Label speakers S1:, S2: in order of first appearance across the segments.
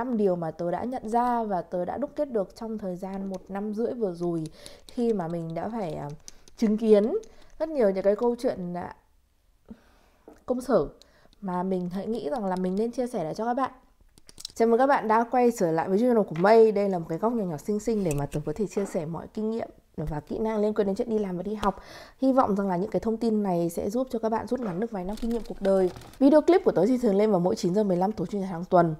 S1: 5 điều mà tớ đã nhận ra và tớ đã đúc kết được trong thời gian một năm rưỡi vừa rồi khi mà mình đã phải à, chứng kiến rất nhiều những cái câu chuyện à, công sở mà mình hãy nghĩ rằng là mình nên chia sẻ lại cho các bạn Chào mừng các bạn đã quay trở lại với channel của Mây Đây là một cái góc nhỏ nhỏ xinh xinh để mà tớ có thể chia sẻ mọi kinh nghiệm và kỹ năng liên quan đến chuyện đi làm và đi học Hy vọng rằng là những cái thông tin này sẽ giúp cho các bạn rút ngắn được vài năm kinh nghiệm cuộc đời Video clip của tớ thì thường lên vào mỗi 9 giờ 15 tối chủ nhật hàng tuần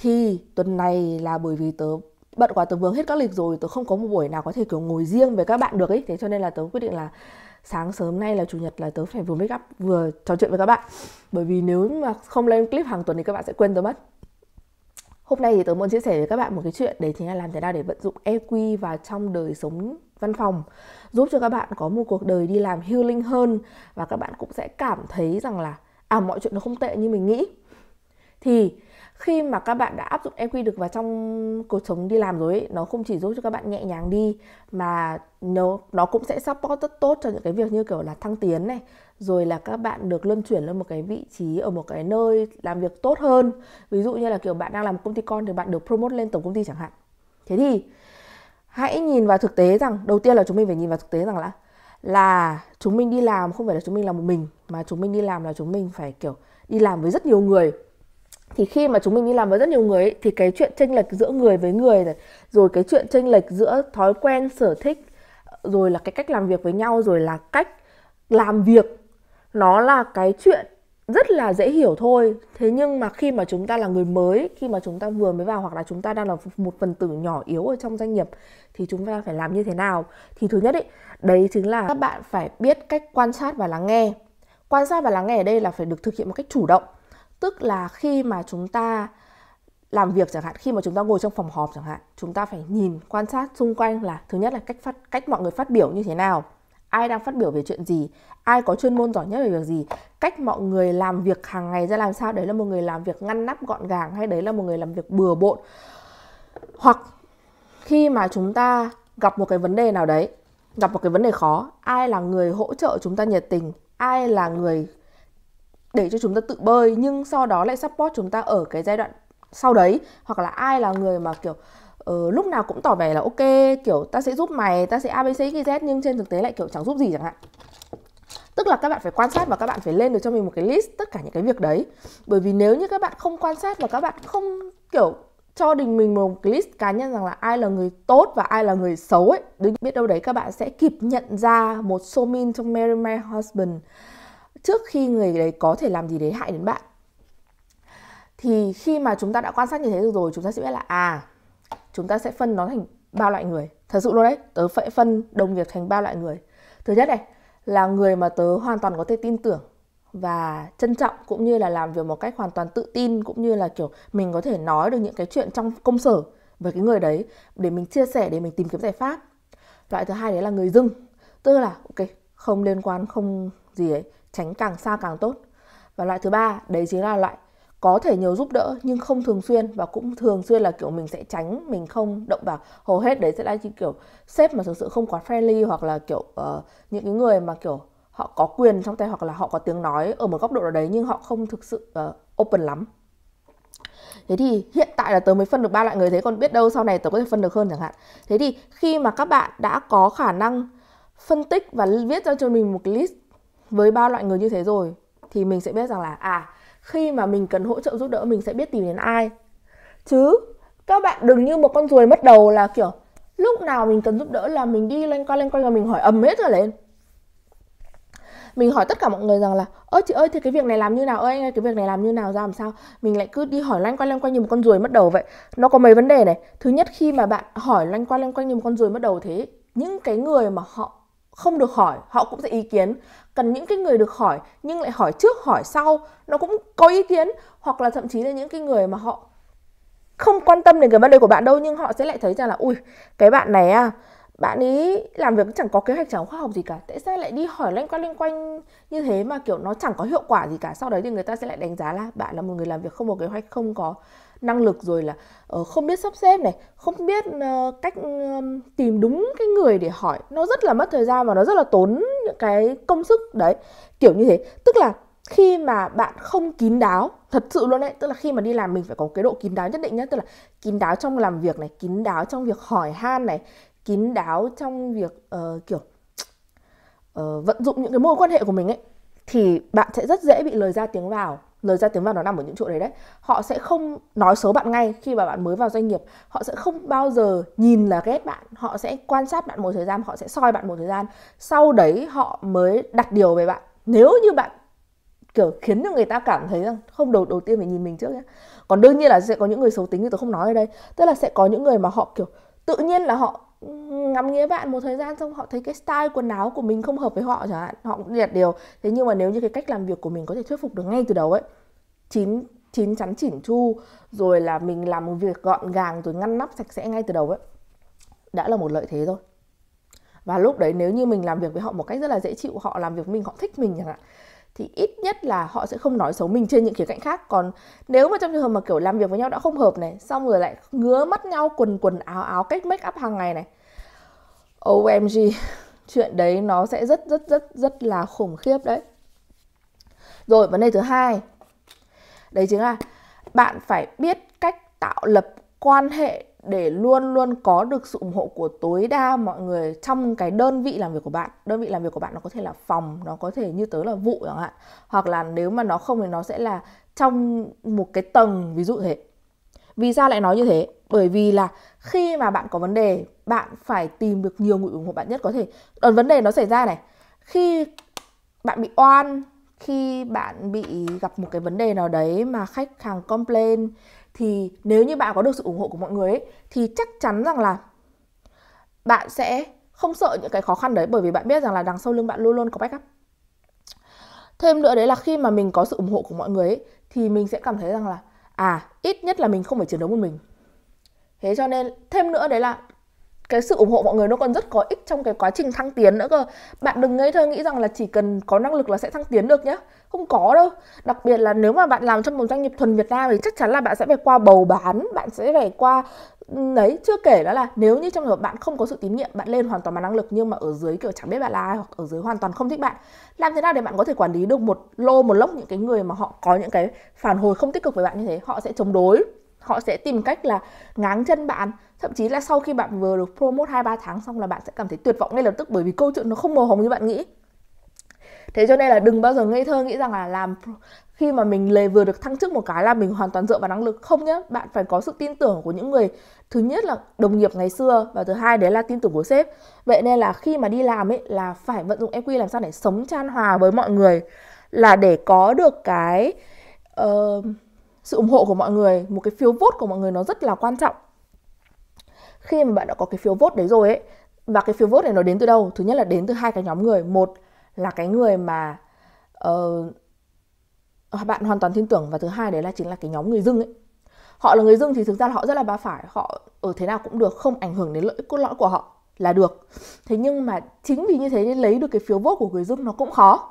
S1: thì tuần này là bởi vì tớ bận quá tớ vướng hết các lịch rồi tớ không có một buổi nào có thể kiểu ngồi riêng với các bạn được ấy thế cho nên là tớ quyết định là sáng sớm nay là chủ nhật là tớ phải vừa make up vừa trò chuyện với các bạn bởi vì nếu mà không lên clip hàng tuần thì các bạn sẽ quên tớ mất hôm nay thì tớ muốn chia sẻ với các bạn một cái chuyện đấy chính là làm thế nào để vận dụng EQ vào trong đời sống văn phòng giúp cho các bạn có một cuộc đời đi làm healing hơn và các bạn cũng sẽ cảm thấy rằng là à mọi chuyện nó không tệ như mình nghĩ thì khi mà các bạn đã áp dụng EQ được vào trong cuộc sống đi làm rồi ấy, nó không chỉ giúp cho các bạn nhẹ nhàng đi mà nó nó cũng sẽ support rất tốt cho những cái việc như kiểu là thăng tiến này rồi là các bạn được luân chuyển lên một cái vị trí ở một cái nơi làm việc tốt hơn ví dụ như là kiểu bạn đang làm công ty con thì bạn được promote lên tổng công ty chẳng hạn thế thì hãy nhìn vào thực tế rằng đầu tiên là chúng mình phải nhìn vào thực tế rằng là là chúng mình đi làm không phải là chúng mình làm một mình mà chúng mình đi làm là chúng mình phải kiểu đi làm với rất nhiều người thì khi mà chúng mình đi làm với rất nhiều người ấy, thì cái chuyện tranh lệch giữa người với người này rồi cái chuyện tranh lệch giữa thói quen sở thích rồi là cái cách làm việc với nhau rồi là cách làm việc nó là cái chuyện rất là dễ hiểu thôi thế nhưng mà khi mà chúng ta là người mới khi mà chúng ta vừa mới vào hoặc là chúng ta đang là một phần tử nhỏ yếu ở trong doanh nghiệp thì chúng ta phải làm như thế nào thì thứ nhất ấy, đấy chính là các bạn phải biết cách quan sát và lắng nghe quan sát và lắng nghe ở đây là phải được thực hiện một cách chủ động tức là khi mà chúng ta làm việc chẳng hạn khi mà chúng ta ngồi trong phòng họp chẳng hạn chúng ta phải nhìn quan sát xung quanh là thứ nhất là cách phát cách mọi người phát biểu như thế nào ai đang phát biểu về chuyện gì ai có chuyên môn giỏi nhất về việc gì cách mọi người làm việc hàng ngày ra làm sao đấy là một người làm việc ngăn nắp gọn gàng hay đấy là một người làm việc bừa bộn hoặc khi mà chúng ta gặp một cái vấn đề nào đấy gặp một cái vấn đề khó ai là người hỗ trợ chúng ta nhiệt tình ai là người để cho chúng ta tự bơi nhưng sau đó lại support chúng ta ở cái giai đoạn sau đấy hoặc là ai là người mà kiểu uh, lúc nào cũng tỏ vẻ là ok kiểu ta sẽ giúp mày ta sẽ abc z nhưng trên thực tế lại kiểu chẳng giúp gì chẳng hạn tức là các bạn phải quan sát và các bạn phải lên được cho mình một cái list tất cả những cái việc đấy bởi vì nếu như các bạn không quan sát và các bạn không kiểu cho đình mình một cái list cá nhân rằng là ai là người tốt và ai là người xấu ấy đừng biết đâu đấy các bạn sẽ kịp nhận ra một somin trong Mary My Husband trước khi người đấy có thể làm gì đấy hại đến bạn thì khi mà chúng ta đã quan sát như thế được rồi chúng ta sẽ biết là à chúng ta sẽ phân nó thành ba loại người thật sự luôn đấy tớ phải phân đồng nghiệp thành ba loại người thứ nhất này là người mà tớ hoàn toàn có thể tin tưởng và trân trọng cũng như là làm việc một cách hoàn toàn tự tin cũng như là kiểu mình có thể nói được những cái chuyện trong công sở với cái người đấy để mình chia sẻ để mình tìm kiếm giải pháp loại thứ hai đấy là người dưng tức là ok không liên quan không gì ấy tránh càng xa càng tốt. Và loại thứ ba, đấy chính là loại có thể nhiều giúp đỡ nhưng không thường xuyên và cũng thường xuyên là kiểu mình sẽ tránh mình không động vào hầu hết đấy sẽ là những kiểu sếp mà thực sự không quá friendly hoặc là kiểu uh, những cái người mà kiểu họ có quyền trong tay hoặc là họ có tiếng nói ở một góc độ nào đấy nhưng họ không thực sự uh, open lắm thế thì hiện tại là tớ mới phân được ba loại người thế còn biết đâu sau này tớ có thể phân được hơn chẳng hạn thế thì khi mà các bạn đã có khả năng phân tích và viết ra cho mình một cái list với ba loại người như thế rồi thì mình sẽ biết rằng là à khi mà mình cần hỗ trợ giúp đỡ mình sẽ biết tìm đến ai chứ các bạn đừng như một con ruồi mất đầu là kiểu lúc nào mình cần giúp đỡ là mình đi lên quanh lên quanh và mình hỏi ầm hết rồi lên mình hỏi tất cả mọi người rằng là ơ chị ơi thì cái việc này làm như nào ơi anh ơi cái việc này làm như nào ra làm sao mình lại cứ đi hỏi loanh quanh loanh quanh như một con ruồi mất đầu vậy nó có mấy vấn đề này thứ nhất khi mà bạn hỏi loanh quanh loanh quanh như một con ruồi mất đầu thế những cái người mà họ không được hỏi họ cũng sẽ ý kiến cần những cái người được hỏi nhưng lại hỏi trước hỏi sau nó cũng có ý kiến hoặc là thậm chí là những cái người mà họ không quan tâm đến cái vấn đề của bạn đâu nhưng họ sẽ lại thấy rằng là ui cái bạn này à bạn ấy làm việc chẳng có kế hoạch chẳng khoa học gì cả tại sao lại đi hỏi loanh quanh loanh quanh như thế mà kiểu nó chẳng có hiệu quả gì cả sau đấy thì người ta sẽ lại đánh giá là bạn là một người làm việc không có kế hoạch không có năng lực rồi là uh, không biết sắp xếp này không biết uh, cách uh, tìm đúng cái người để hỏi nó rất là mất thời gian và nó rất là tốn những cái công sức đấy kiểu như thế tức là khi mà bạn không kín đáo thật sự luôn đấy tức là khi mà đi làm mình phải có cái độ kín đáo nhất định nhé tức là kín đáo trong làm việc này kín đáo trong việc hỏi han này kín đáo trong việc uh, kiểu uh, vận dụng những cái mối quan hệ của mình ấy thì bạn sẽ rất dễ bị lời ra tiếng vào lời ra tiếng vào nó nằm ở những chỗ đấy đấy họ sẽ không nói xấu bạn ngay khi mà bạn mới vào doanh nghiệp họ sẽ không bao giờ nhìn là ghét bạn họ sẽ quan sát bạn một thời gian họ sẽ soi bạn một thời gian sau đấy họ mới đặt điều về bạn nếu như bạn kiểu khiến cho người ta cảm thấy rằng không đầu đầu tiên phải nhìn mình trước nhé còn đương nhiên là sẽ có những người xấu tính như tôi không nói ở đây tức là sẽ có những người mà họ kiểu tự nhiên là họ ngắm nghĩa bạn một thời gian xong họ thấy cái style quần áo của mình không hợp với họ chẳng hạn họ cũng liệt điều thế nhưng mà nếu như cái cách làm việc của mình có thể thuyết phục được ngay từ đầu ấy chín chín chắn chỉn chu rồi là mình làm một việc gọn gàng rồi ngăn nắp sạch sẽ ngay từ đầu ấy đã là một lợi thế rồi và lúc đấy nếu như mình làm việc với họ một cách rất là dễ chịu họ làm việc với mình họ thích mình chẳng hạn thì ít nhất là họ sẽ không nói xấu mình trên những khía cạnh khác còn nếu mà trong trường hợp mà kiểu làm việc với nhau đã không hợp này xong rồi lại ngứa mắt nhau quần quần áo áo cách make up hàng ngày này omg chuyện đấy nó sẽ rất rất rất rất là khủng khiếp đấy rồi vấn đề thứ hai đấy chính là bạn phải biết cách tạo lập quan hệ để luôn luôn có được sự ủng hộ của tối đa mọi người trong cái đơn vị làm việc của bạn đơn vị làm việc của bạn nó có thể là phòng nó có thể như tớ là vụ chẳng hạn hoặc là nếu mà nó không thì nó sẽ là trong một cái tầng ví dụ thế vì sao lại nói như thế bởi vì là khi mà bạn có vấn đề bạn phải tìm được nhiều người ủng hộ bạn nhất có thể còn vấn đề nó xảy ra này khi bạn bị oan khi bạn bị gặp một cái vấn đề nào đấy mà khách hàng complain thì nếu như bạn có được sự ủng hộ của mọi người ấy, thì chắc chắn rằng là bạn sẽ không sợ những cái khó khăn đấy bởi vì bạn biết rằng là đằng sau lưng bạn luôn luôn có backup thêm nữa đấy là khi mà mình có sự ủng hộ của mọi người ấy, thì mình sẽ cảm thấy rằng là à ít nhất là mình không phải chiến đấu một mình thế cho nên thêm nữa đấy là cái sự ủng hộ mọi người nó còn rất có ích trong cái quá trình thăng tiến nữa cơ bạn đừng ngây thơ nghĩ rằng là chỉ cần có năng lực là sẽ thăng tiến được nhé không có đâu đặc biệt là nếu mà bạn làm trong một doanh nghiệp thuần việt nam thì chắc chắn là bạn sẽ phải qua bầu bán bạn sẽ phải qua đấy chưa kể đó là nếu như trong trường hợp bạn không có sự tín nhiệm bạn lên hoàn toàn bằng năng lực nhưng mà ở dưới kiểu chẳng biết bạn là ai hoặc ở dưới hoàn toàn không thích bạn làm thế nào để bạn có thể quản lý được một lô một lốc những cái người mà họ có những cái phản hồi không tích cực với bạn như thế họ sẽ chống đối họ sẽ tìm cách là ngáng chân bạn thậm chí là sau khi bạn vừa được promote hai ba tháng xong là bạn sẽ cảm thấy tuyệt vọng ngay lập tức bởi vì câu chuyện nó không màu hồng như bạn nghĩ thế cho nên là đừng bao giờ ngây thơ nghĩ rằng là làm khi mà mình lề vừa được thăng chức một cái là mình hoàn toàn dựa vào năng lực không nhé bạn phải có sự tin tưởng của những người thứ nhất là đồng nghiệp ngày xưa và thứ hai đấy là tin tưởng của sếp vậy nên là khi mà đi làm ấy là phải vận dụng EQ làm sao để sống chan hòa với mọi người là để có được cái uh, sự ủng hộ của mọi người một cái phiếu vote của mọi người nó rất là quan trọng khi mà bạn đã có cái phiếu vote đấy rồi ấy và cái phiếu vote này nó đến từ đâu thứ nhất là đến từ hai cái nhóm người một là cái người mà uh, bạn hoàn toàn tin tưởng và thứ hai đấy là chính là cái nhóm người dưng ấy họ là người dưng thì thực ra là họ rất là ba phải họ ở thế nào cũng được không ảnh hưởng đến lợi cốt lõi của họ là được thế nhưng mà chính vì như thế nên lấy được cái phiếu vote của người dưng nó cũng khó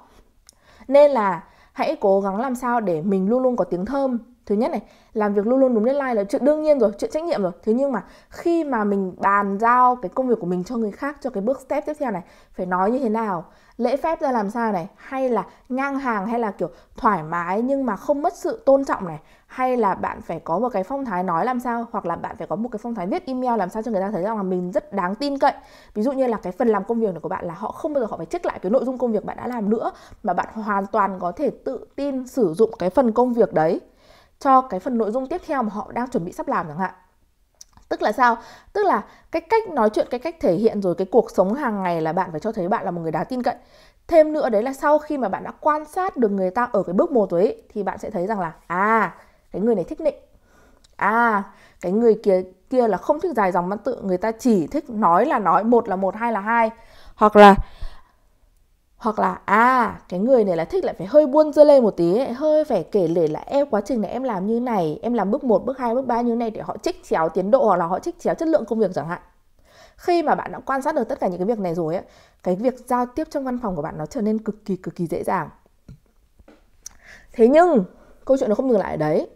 S1: nên là hãy cố gắng làm sao để mình luôn luôn có tiếng thơm thứ nhất này làm việc luôn luôn đúng deadline là chuyện đương nhiên rồi chuyện trách nhiệm rồi thế nhưng mà khi mà mình bàn giao cái công việc của mình cho người khác cho cái bước step tiếp theo này phải nói như thế nào lễ phép ra làm sao này hay là ngang hàng hay là kiểu thoải mái nhưng mà không mất sự tôn trọng này hay là bạn phải có một cái phong thái nói làm sao hoặc là bạn phải có một cái phong thái viết email làm sao cho người ta thấy rằng là mình rất đáng tin cậy ví dụ như là cái phần làm công việc này của bạn là họ không bao giờ họ phải check lại cái nội dung công việc bạn đã làm nữa mà bạn hoàn toàn có thể tự tin sử dụng cái phần công việc đấy cho cái phần nội dung tiếp theo mà họ đang chuẩn bị sắp làm chẳng hạn tức là sao tức là cái cách nói chuyện cái cách thể hiện rồi cái cuộc sống hàng ngày là bạn phải cho thấy bạn là một người đáng tin cậy thêm nữa đấy là sau khi mà bạn đã quan sát được người ta ở cái bước một rồi ấy, thì bạn sẽ thấy rằng là à cái người này thích nịnh à cái người kia kia là không thích dài dòng văn tự người ta chỉ thích nói là nói một là một hai là hai hoặc là hoặc là à cái người này là thích lại phải hơi buôn dơ lên một tí ấy, hơi phải kể lể là em quá trình này em làm như này em làm bước 1, bước 2, bước 3 như này để họ trích chéo tiến độ hoặc là họ trích chéo chất lượng công việc chẳng hạn khi mà bạn đã quan sát được tất cả những cái việc này rồi ấy, cái việc giao tiếp trong văn phòng của bạn nó trở nên cực kỳ cực kỳ dễ dàng thế nhưng câu chuyện nó không dừng lại ở đấy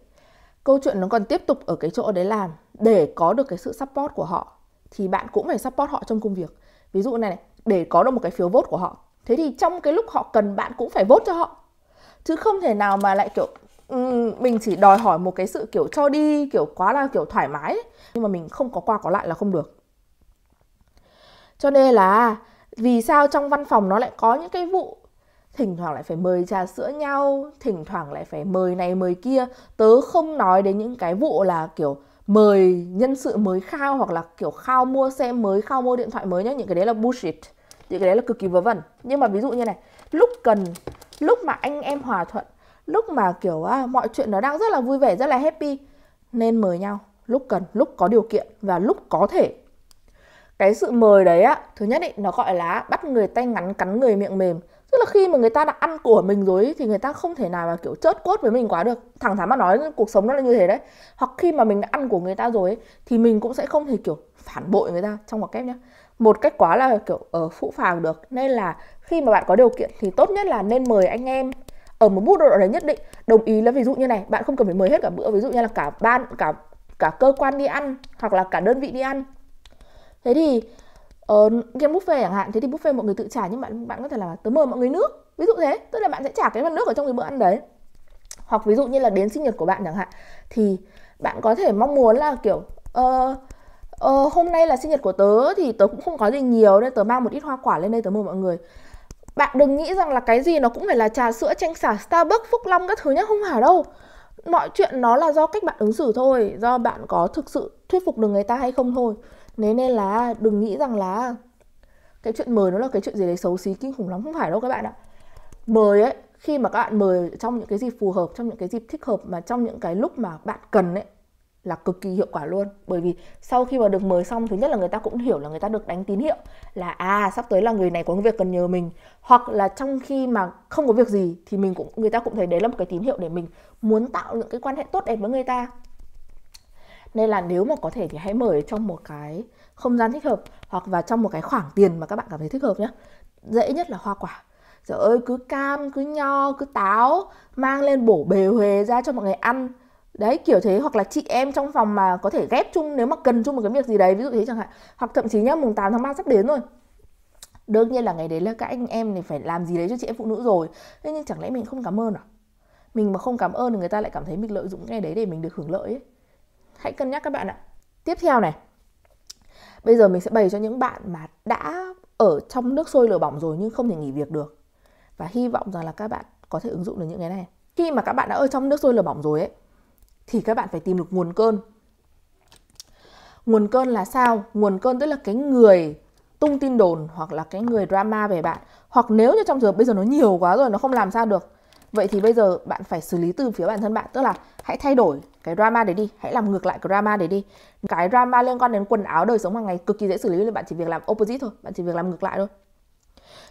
S1: câu chuyện nó còn tiếp tục ở cái chỗ đấy là để có được cái sự support của họ thì bạn cũng phải support họ trong công việc ví dụ này, này để có được một cái phiếu vote của họ thế thì trong cái lúc họ cần bạn cũng phải vote cho họ chứ không thể nào mà lại kiểu mình chỉ đòi hỏi một cái sự kiểu cho đi kiểu quá là kiểu thoải mái nhưng mà mình không có qua có lại là không được cho nên là vì sao trong văn phòng nó lại có những cái vụ thỉnh thoảng lại phải mời trà sữa nhau thỉnh thoảng lại phải mời này mời kia tớ không nói đến những cái vụ là kiểu mời nhân sự mới khao hoặc là kiểu khao mua xe mới khao mua điện thoại mới nhé những cái đấy là bullshit thì cái đấy là cực kỳ vớ vẩn nhưng mà ví dụ như này lúc cần lúc mà anh em hòa thuận lúc mà kiểu à, mọi chuyện nó đang rất là vui vẻ rất là happy nên mời nhau lúc cần lúc có điều kiện và lúc có thể cái sự mời đấy á thứ nhất ý, nó gọi là bắt người tay ngắn cắn người miệng mềm tức là khi mà người ta đã ăn của mình rồi ý, thì người ta không thể nào mà kiểu chớt cốt với mình quá được thẳng thắn mà nói cuộc sống nó là như thế đấy hoặc khi mà mình đã ăn của người ta rồi ý, thì mình cũng sẽ không thể kiểu phản bội người ta trong một kép nhá một cách quá là kiểu ở ờ, phụ phàng được nên là khi mà bạn có điều kiện thì tốt nhất là nên mời anh em ở một mức độ đấy nhất định đồng ý là ví dụ như này bạn không cần phải mời hết cả bữa ví dụ như là cả ban cả cả cơ quan đi ăn hoặc là cả đơn vị đi ăn thế thì ờ, game buffet chẳng hạn thế thì buffet mọi người tự trả nhưng bạn bạn có thể là tớ mời mọi người nước ví dụ thế tức là bạn sẽ trả cái phần nước ở trong cái bữa ăn đấy hoặc ví dụ như là đến sinh nhật của bạn chẳng hạn thì bạn có thể mong muốn là kiểu uh, ờ, hôm nay là sinh nhật của tớ thì tớ cũng không có gì nhiều nên tớ mang một ít hoa quả lên đây tớ mời mọi người bạn đừng nghĩ rằng là cái gì nó cũng phải là trà sữa chanh xả starbucks phúc long các thứ nhá không hả đâu mọi chuyện nó là do cách bạn ứng xử thôi do bạn có thực sự thuyết phục được người ta hay không thôi nên nên là đừng nghĩ rằng là cái chuyện mời nó là cái chuyện gì đấy xấu xí kinh khủng lắm không phải đâu các bạn ạ mời ấy khi mà các bạn mời trong những cái gì phù hợp trong những cái dịp thích hợp mà trong những cái lúc mà bạn cần ấy là cực kỳ hiệu quả luôn bởi vì sau khi mà được mời xong thứ nhất là người ta cũng hiểu là người ta được đánh tín hiệu là à sắp tới là người này có việc cần nhờ mình hoặc là trong khi mà không có việc gì thì mình cũng người ta cũng thấy đấy là một cái tín hiệu để mình muốn tạo những cái quan hệ tốt đẹp với người ta nên là nếu mà có thể thì hãy mời trong một cái không gian thích hợp hoặc và trong một cái khoảng tiền mà các bạn cảm thấy thích hợp nhé dễ nhất là hoa quả trời ơi cứ cam cứ nho cứ táo mang lên bổ bề huề ra cho mọi người ăn đấy kiểu thế hoặc là chị em trong phòng mà có thể ghép chung nếu mà cần chung một cái việc gì đấy ví dụ thế chẳng hạn hoặc thậm chí nhá mùng 8 tháng 3 sắp đến rồi đương nhiên là ngày đấy là các anh em thì phải làm gì đấy cho chị em phụ nữ rồi thế nhưng chẳng lẽ mình không cảm ơn à mình mà không cảm ơn thì người ta lại cảm thấy mình lợi dụng ngày đấy để mình được hưởng lợi ấy hãy cân nhắc các bạn ạ tiếp theo này bây giờ mình sẽ bày cho những bạn mà đã ở trong nước sôi lửa bỏng rồi nhưng không thể nghỉ việc được và hy vọng rằng là các bạn có thể ứng dụng được những cái này khi mà các bạn đã ở trong nước sôi lửa bỏng rồi ấy thì các bạn phải tìm được nguồn cơn nguồn cơn là sao nguồn cơn tức là cái người tung tin đồn hoặc là cái người drama về bạn hoặc nếu như trong trường hợp bây giờ nó nhiều quá rồi nó không làm sao được vậy thì bây giờ bạn phải xử lý từ phía bản thân bạn tức là hãy thay đổi cái drama để đi hãy làm ngược lại cái drama để đi cái drama liên quan đến quần áo đời sống hàng ngày cực kỳ dễ xử lý nên bạn chỉ việc làm opposite thôi bạn chỉ việc làm ngược lại thôi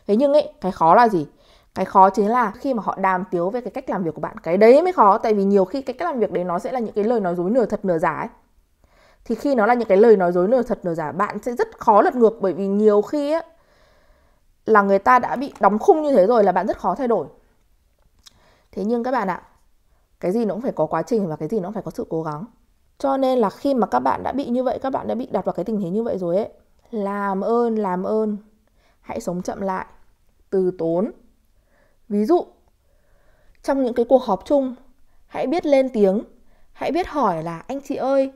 S1: thế nhưng ấy cái khó là gì cái khó chính là khi mà họ đàm tiếu về cái cách làm việc của bạn cái đấy mới khó tại vì nhiều khi cái cách làm việc đấy nó sẽ là những cái lời nói dối nửa thật nửa giả ấy thì khi nó là những cái lời nói dối nửa thật nửa giả bạn sẽ rất khó lật ngược bởi vì nhiều khi ấy, là người ta đã bị đóng khung như thế rồi là bạn rất khó thay đổi thế nhưng các bạn ạ cái gì nó cũng phải có quá trình và cái gì nó cũng phải có sự cố gắng cho nên là khi mà các bạn đã bị như vậy các bạn đã bị đặt vào cái tình thế như vậy rồi ấy làm ơn làm ơn hãy sống chậm lại từ tốn Ví dụ, trong những cái cuộc họp chung, hãy biết lên tiếng, hãy biết hỏi là anh chị ơi,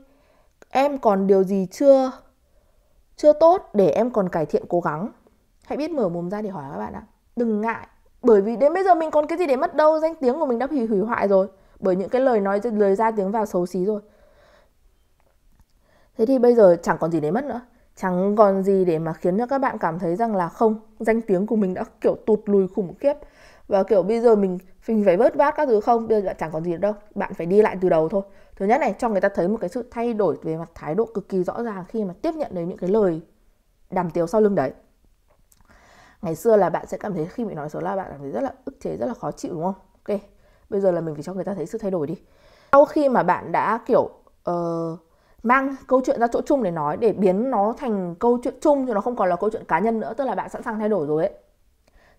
S1: em còn điều gì chưa chưa tốt để em còn cải thiện cố gắng. Hãy biết mở mồm ra để hỏi các bạn ạ. Đừng ngại, bởi vì đến bây giờ mình còn cái gì để mất đâu, danh tiếng của mình đã bị hủy hoại rồi bởi những cái lời nói lời ra tiếng vào xấu xí rồi. Thế thì bây giờ chẳng còn gì để mất nữa Chẳng còn gì để mà khiến cho các bạn cảm thấy rằng là không Danh tiếng của mình đã kiểu tụt lùi khủng khiếp và kiểu bây giờ mình mình phải vớt vát các thứ không bây giờ chẳng còn gì nữa đâu bạn phải đi lại từ đầu thôi thứ nhất này cho người ta thấy một cái sự thay đổi về mặt thái độ cực kỳ rõ ràng khi mà tiếp nhận đến những cái lời đàm tiếu sau lưng đấy ngày xưa là bạn sẽ cảm thấy khi bị nói xấu là bạn cảm thấy rất là ức chế rất là khó chịu đúng không ok bây giờ là mình phải cho người ta thấy sự thay đổi đi sau khi mà bạn đã kiểu uh, mang câu chuyện ra chỗ chung để nói để biến nó thành câu chuyện chung cho nó không còn là câu chuyện cá nhân nữa tức là bạn sẵn sàng thay đổi rồi ấy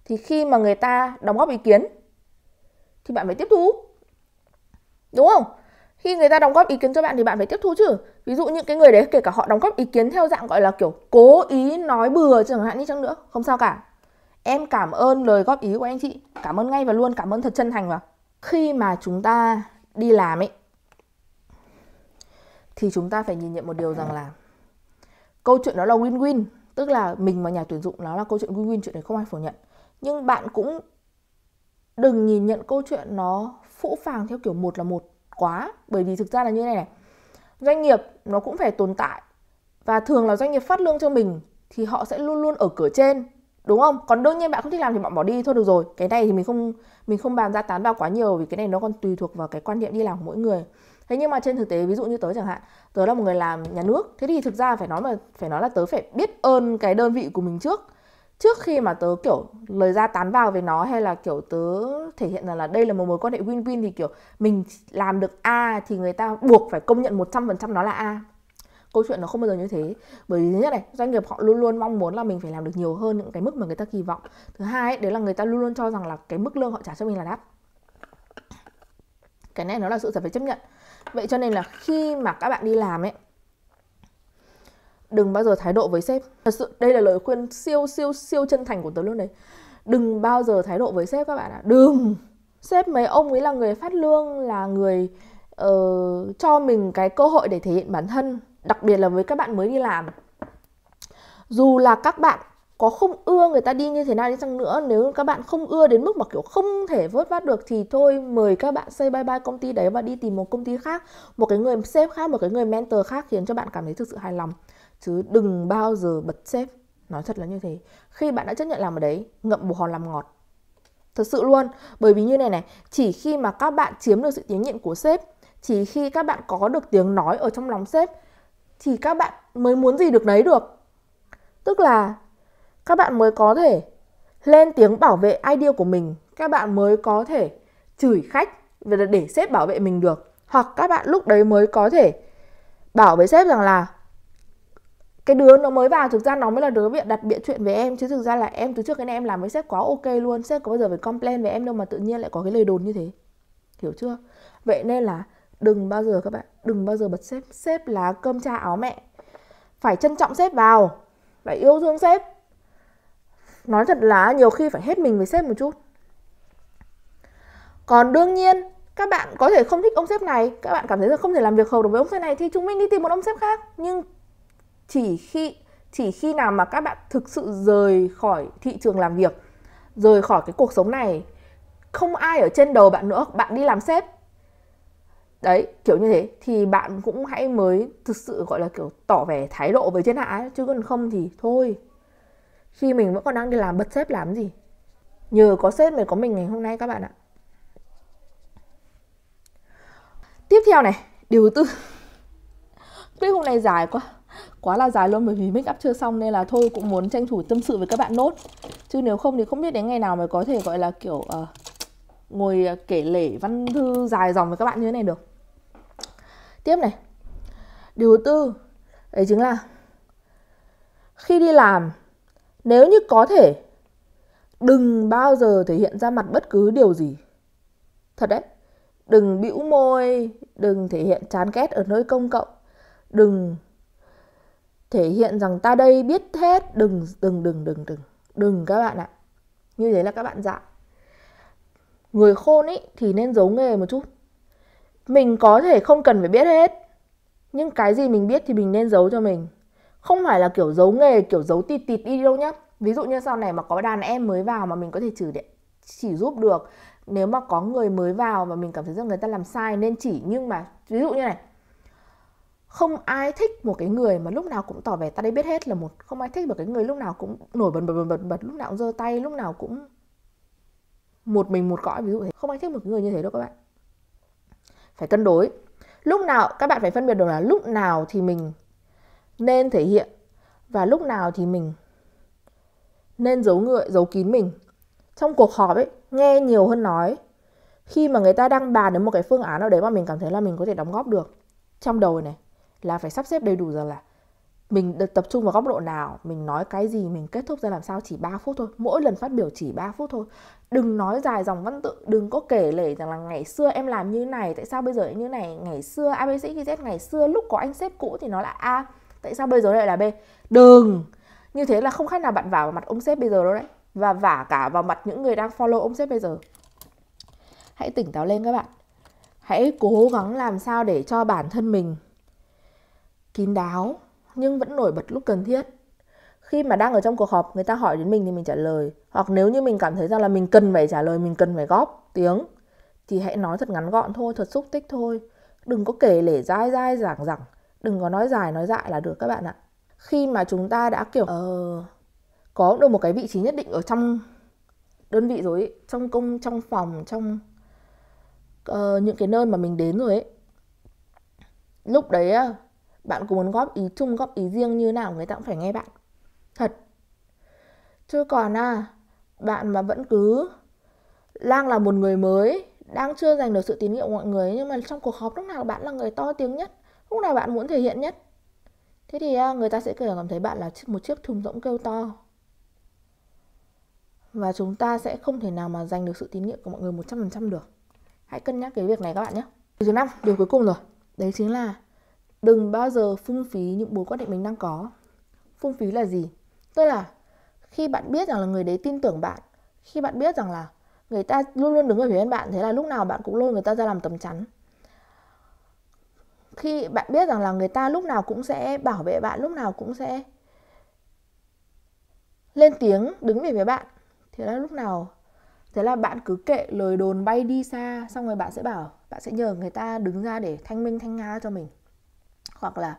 S1: thì khi mà người ta đóng góp ý kiến thì bạn phải tiếp thu đúng không khi người ta đóng góp ý kiến cho bạn thì bạn phải tiếp thu chứ ví dụ những cái người đấy kể cả họ đóng góp ý kiến theo dạng gọi là kiểu cố ý nói bừa chẳng hạn như chăng nữa không sao cả em cảm ơn lời góp ý của anh chị cảm ơn ngay và luôn cảm ơn thật chân thành vào khi mà chúng ta đi làm ấy thì chúng ta phải nhìn nhận một điều rằng là câu chuyện đó là win-win tức là mình và nhà tuyển dụng nó là câu chuyện win-win chuyện đấy không ai phủ nhận nhưng bạn cũng đừng nhìn nhận câu chuyện nó phũ phàng theo kiểu một là một quá bởi vì thực ra là như thế này này doanh nghiệp nó cũng phải tồn tại và thường là doanh nghiệp phát lương cho mình thì họ sẽ luôn luôn ở cửa trên đúng không còn đương nhiên bạn không thích làm thì bạn bỏ đi thôi được rồi cái này thì mình không mình không bàn ra tán vào quá nhiều vì cái này nó còn tùy thuộc vào cái quan niệm đi làm của mỗi người thế nhưng mà trên thực tế ví dụ như tớ chẳng hạn tớ là một người làm nhà nước thế thì thực ra phải nói mà phải nói là tớ phải biết ơn cái đơn vị của mình trước trước khi mà tớ kiểu lời ra tán vào về nó hay là kiểu tớ thể hiện rằng là đây là một mối quan hệ win-win thì kiểu mình làm được A thì người ta buộc phải công nhận 100% nó là A. Câu chuyện nó không bao giờ như thế. Bởi vì thứ nhất này, doanh nghiệp họ luôn luôn mong muốn là mình phải làm được nhiều hơn những cái mức mà người ta kỳ vọng. Thứ hai ấy, đấy là người ta luôn luôn cho rằng là cái mức lương họ trả cho mình là đắt. Cái này nó là sự thật phải chấp nhận. Vậy cho nên là khi mà các bạn đi làm ấy đừng bao giờ thái độ với sếp thật sự đây là lời khuyên siêu siêu siêu chân thành của tớ luôn đấy đừng bao giờ thái độ với sếp các bạn ạ đừng sếp mấy ông ấy là người phát lương là người uh, cho mình cái cơ hội để thể hiện bản thân đặc biệt là với các bạn mới đi làm dù là các bạn có không ưa người ta đi như thế nào đi chăng nữa nếu các bạn không ưa đến mức mà kiểu không thể vớt vát được thì thôi mời các bạn say bye bye công ty đấy và đi tìm một công ty khác một cái người sếp khác một cái người mentor khác khiến cho bạn cảm thấy thực sự hài lòng chứ đừng bao giờ bật sếp nói thật là như thế khi bạn đã chấp nhận làm ở đấy ngậm bù hòn làm ngọt thật sự luôn bởi vì như này này chỉ khi mà các bạn chiếm được sự tín nhiệm của sếp chỉ khi các bạn có được tiếng nói ở trong lòng sếp thì các bạn mới muốn gì được đấy được tức là các bạn mới có thể lên tiếng bảo vệ idea của mình các bạn mới có thể chửi khách để sếp bảo vệ mình được hoặc các bạn lúc đấy mới có thể bảo với sếp rằng là cái đứa nó mới vào thực ra nó mới là đứa biện đặt bịa chuyện về em chứ thực ra là em từ trước cái này em làm với sếp quá ok luôn sếp có bao giờ phải complain về em đâu mà tự nhiên lại có cái lời đồn như thế hiểu chưa vậy nên là đừng bao giờ các bạn đừng bao giờ bật sếp sếp là cơm cha áo mẹ phải trân trọng sếp vào phải yêu thương sếp nói thật là nhiều khi phải hết mình với sếp một chút còn đương nhiên các bạn có thể không thích ông sếp này các bạn cảm thấy là không thể làm việc hầu được với ông sếp này thì chúng mình đi tìm một ông sếp khác nhưng chỉ khi chỉ khi nào mà các bạn thực sự rời khỏi thị trường làm việc rời khỏi cái cuộc sống này không ai ở trên đầu bạn nữa bạn đi làm sếp đấy kiểu như thế thì bạn cũng hãy mới thực sự gọi là kiểu tỏ vẻ thái độ với trên hạ ấy chứ còn không thì thôi khi mình vẫn còn đang đi làm bật sếp làm gì nhờ có sếp mới có mình ngày hôm nay các bạn ạ tiếp theo này điều tư clip hôm này dài quá quá là dài luôn bởi vì make up chưa xong nên là thôi cũng muốn tranh thủ tâm sự với các bạn nốt chứ nếu không thì không biết đến ngày nào mới có thể gọi là kiểu uh, ngồi ờ, kể lể văn thư dài dòng với các bạn như thế này được tiếp này điều tư đấy chính là khi đi làm nếu như có thể đừng bao giờ thể hiện ra mặt bất cứ điều gì thật đấy đừng bĩu môi đừng thể hiện chán ghét ở nơi công cộng đừng thể hiện rằng ta đây biết hết đừng đừng đừng đừng đừng đừng các bạn ạ như thế là các bạn dại người khôn ấy thì nên giấu nghề một chút mình có thể không cần phải biết hết nhưng cái gì mình biết thì mình nên giấu cho mình không phải là kiểu giấu nghề kiểu giấu tịt tịt đi đâu nhá ví dụ như sau này mà có đàn em mới vào mà mình có thể chỉ để, chỉ giúp được nếu mà có người mới vào mà mình cảm thấy rằng người ta làm sai nên chỉ nhưng mà ví dụ như này không ai thích một cái người mà lúc nào cũng tỏ vẻ ta đây biết hết là một không ai thích một cái người lúc nào cũng nổi bật bật bật bật bật lúc nào cũng giơ tay lúc nào cũng một mình một cõi ví dụ thế không ai thích một người như thế đâu các bạn phải cân đối lúc nào các bạn phải phân biệt được là lúc nào thì mình nên thể hiện và lúc nào thì mình nên giấu người giấu kín mình trong cuộc họp ấy nghe nhiều hơn nói khi mà người ta đang bàn đến một cái phương án nào đấy mà mình cảm thấy là mình có thể đóng góp được trong đầu này là phải sắp xếp đầy đủ rằng là mình được tập trung vào góc độ nào mình nói cái gì mình kết thúc ra làm sao chỉ 3 phút thôi mỗi lần phát biểu chỉ 3 phút thôi đừng nói dài dòng văn tự đừng có kể lể rằng là ngày xưa em làm như này tại sao bây giờ như này ngày xưa abc z ngày xưa lúc có anh sếp cũ thì nó là a tại sao bây giờ lại là b đừng như thế là không khác nào bạn vả vào mặt ông sếp bây giờ đâu đấy và vả cả vào mặt những người đang follow ông sếp bây giờ hãy tỉnh táo lên các bạn hãy cố gắng làm sao để cho bản thân mình kín đáo nhưng vẫn nổi bật lúc cần thiết khi mà đang ở trong cuộc họp người ta hỏi đến mình thì mình trả lời hoặc nếu như mình cảm thấy rằng là mình cần phải trả lời mình cần phải góp tiếng thì hãy nói thật ngắn gọn thôi thật xúc tích thôi đừng có kể lể dai dai giảng giảng đừng có nói dài nói dại là được các bạn ạ khi mà chúng ta đã kiểu uh, có được một cái vị trí nhất định ở trong đơn vị rồi ấy, trong công trong phòng trong uh, những cái nơi mà mình đến rồi ấy lúc đấy bạn cũng muốn góp ý chung góp ý riêng như nào người ta cũng phải nghe bạn Thật Chứ còn à Bạn mà vẫn cứ Lang là một người mới Đang chưa giành được sự tín nhiệm của mọi người Nhưng mà trong cuộc họp lúc nào bạn là người to tiếng nhất Lúc nào bạn muốn thể hiện nhất Thế thì à, người ta sẽ cảm thấy bạn là một chiếc thùng rỗng kêu to Và chúng ta sẽ không thể nào mà giành được sự tín nhiệm của mọi người 100% được Hãy cân nhắc cái việc này các bạn nhé Điều thứ năm, điều cuối cùng rồi Đấy chính là đừng bao giờ phung phí những mối quan hệ mình đang có phung phí là gì tức là khi bạn biết rằng là người đấy tin tưởng bạn khi bạn biết rằng là người ta luôn luôn đứng ở phía bên bạn thế là lúc nào bạn cũng lôi người ta ra làm tấm chắn khi bạn biết rằng là người ta lúc nào cũng sẽ bảo vệ bạn lúc nào cũng sẽ lên tiếng đứng về phía bạn thế là lúc nào thế là bạn cứ kệ lời đồn bay đi xa xong rồi bạn sẽ bảo bạn sẽ nhờ người ta đứng ra để thanh minh thanh nga cho mình hoặc là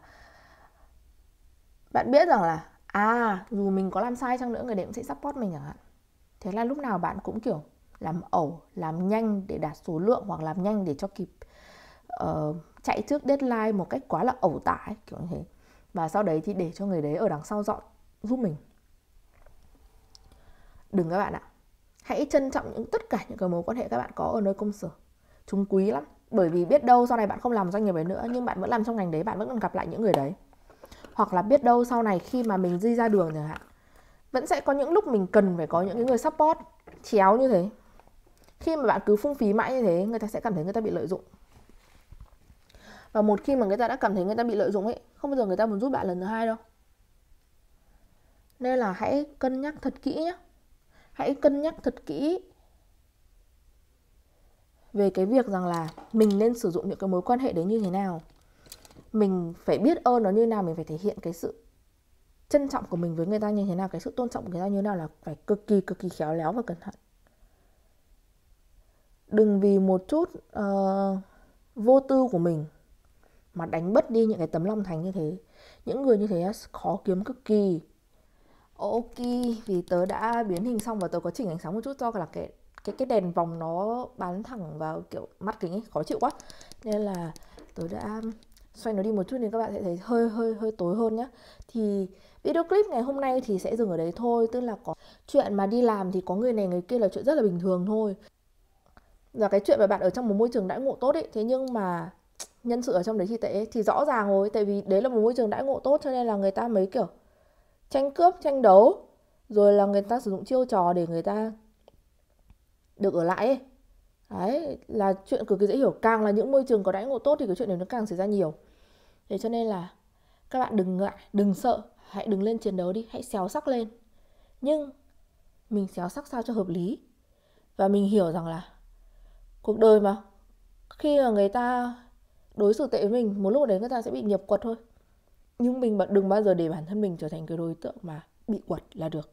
S1: bạn biết rằng là à dù mình có làm sai chăng nữa người đấy cũng sẽ support mình chẳng hạn thế là lúc nào bạn cũng kiểu làm ẩu làm nhanh để đạt số lượng hoặc làm nhanh để cho kịp uh, chạy trước deadline một cách quá là ẩu tả ấy, kiểu như thế và sau đấy thì để cho người đấy ở đằng sau dọn giúp mình đừng các bạn ạ hãy trân trọng những tất cả những cái mối quan hệ các bạn có ở nơi công sở chúng quý lắm bởi vì biết đâu sau này bạn không làm doanh nghiệp ấy nữa nhưng bạn vẫn làm trong ngành đấy bạn vẫn còn gặp lại những người đấy hoặc là biết đâu sau này khi mà mình di ra đường chẳng hạn vẫn sẽ có những lúc mình cần phải có những người support chéo như thế khi mà bạn cứ phung phí mãi như thế người ta sẽ cảm thấy người ta bị lợi dụng và một khi mà người ta đã cảm thấy người ta bị lợi dụng ấy không bao giờ người ta muốn giúp bạn lần thứ hai đâu nên là hãy cân nhắc thật kỹ nhé hãy cân nhắc thật kỹ về cái việc rằng là mình nên sử dụng những cái mối quan hệ đấy như thế nào mình phải biết ơn nó như nào mình phải thể hiện cái sự trân trọng của mình với người ta như thế nào cái sự tôn trọng của người ta như thế nào là phải cực kỳ cực kỳ khéo léo và cẩn thận đừng vì một chút uh, vô tư của mình mà đánh mất đi những cái tấm lòng thành như thế những người như thế khó kiếm cực kỳ ok vì tớ đã biến hình xong và tớ có chỉnh ánh sáng một chút do là cái cái cái đèn vòng nó bắn thẳng vào kiểu mắt kính ấy khó chịu quá nên là tớ đã xoay nó đi một chút nên các bạn sẽ thấy hơi hơi hơi tối hơn nhá thì video clip ngày hôm nay thì sẽ dừng ở đấy thôi tức là có chuyện mà đi làm thì có người này người kia là chuyện rất là bình thường thôi và cái chuyện mà bạn ở trong một môi trường đãi ngộ tốt ấy thế nhưng mà nhân sự ở trong đấy thì tệ thì rõ ràng rồi tại vì đấy là một môi trường đãi ngộ tốt cho nên là người ta mấy kiểu tranh cướp tranh đấu rồi là người ta sử dụng chiêu trò để người ta được ở lại ấy. Đấy, là chuyện cực kỳ dễ hiểu. Càng là những môi trường có đãi ngộ tốt thì cái chuyện này nó càng xảy ra nhiều. Thế cho nên là các bạn đừng ngại, đừng sợ, hãy đừng lên chiến đấu đi, hãy xéo sắc lên. Nhưng mình xéo sắc sao cho hợp lý. Và mình hiểu rằng là cuộc đời mà khi mà người ta đối xử tệ với mình, một lúc đấy người ta sẽ bị nhập quật thôi. Nhưng mình đừng bao giờ để bản thân mình trở thành cái đối tượng mà bị quật là được.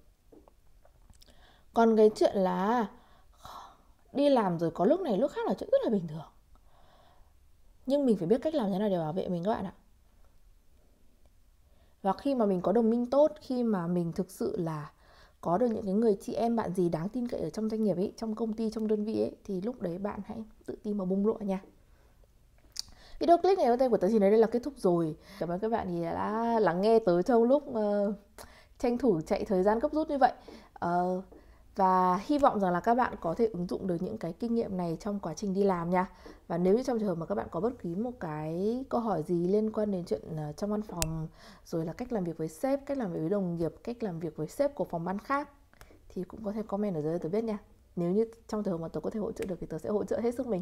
S1: Còn cái chuyện là đi làm rồi có lúc này lúc khác là chuyện rất là bình thường nhưng mình phải biết cách làm thế nào để bảo vệ mình các bạn ạ và khi mà mình có đồng minh tốt khi mà mình thực sự là có được những cái người chị em bạn gì đáng tin cậy ở trong doanh nghiệp ấy trong công ty trong đơn vị ấy thì lúc đấy bạn hãy tự tin mà bung lụa nha video clip ngày hôm nay của tớ chỉ đến đây là kết thúc rồi cảm ơn các bạn thì đã lắng nghe tới trong lúc uh, tranh thủ chạy thời gian gấp rút như vậy uh, và hy vọng rằng là các bạn có thể ứng dụng được những cái kinh nghiệm này trong quá trình đi làm nha và nếu như trong trường hợp mà các bạn có bất kỳ một cái câu hỏi gì liên quan đến chuyện ờ, trong văn phòng rồi là cách làm việc với sếp cách làm việc với đồng nghiệp cách làm việc với sếp của phòng ban khác thì cũng có thể comment ở dưới tôi biết nha nếu như trong trường hợp mà tôi có thể hỗ trợ được thì tôi sẽ hỗ trợ hết sức mình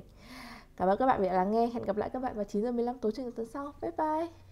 S1: cảm ơn các bạn vì đã lắng nghe hẹn gặp lại các bạn vào 9 giờ 15 tối trên tuần sau bye bye